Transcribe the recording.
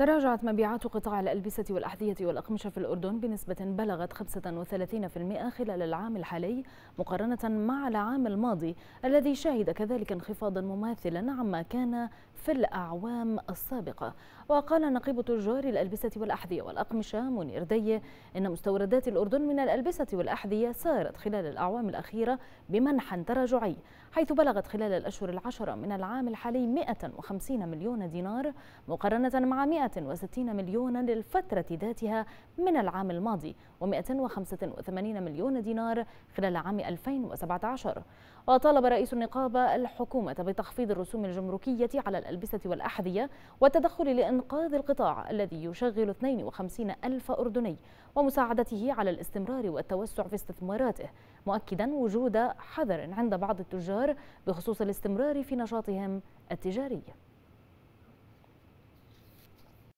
تراجعت مبيعات قطاع الألبسة والأحذية والأقمشة في الأردن بنسبة بلغت 35% خلال العام الحالي مقارنة مع العام الماضي الذي شهد كذلك انخفاضا مماثلا عما كان في الأعوام السابقة وقال نقيب تجار الألبسة والأحذية والأقمشة منير دي إن مستوردات الأردن من الألبسة والأحذية سارت خلال الأعوام الأخيرة بمنحا تراجعي حيث بلغت خلال الأشهر العشرة من العام الحالي 150 مليون دينار مقارنة مع 100 160 مليونا للفترة ذاتها من العام الماضي و 185 مليون دينار خلال عام 2017 وطالب رئيس النقابة الحكومة بتخفيض الرسوم الجمركية على الألبسة والأحذية والتدخل لإنقاذ القطاع الذي يشغل 52 ألف أردني ومساعدته على الاستمرار والتوسع في استثماراته مؤكدا وجود حذر عند بعض التجار بخصوص الاستمرار في نشاطهم التجاري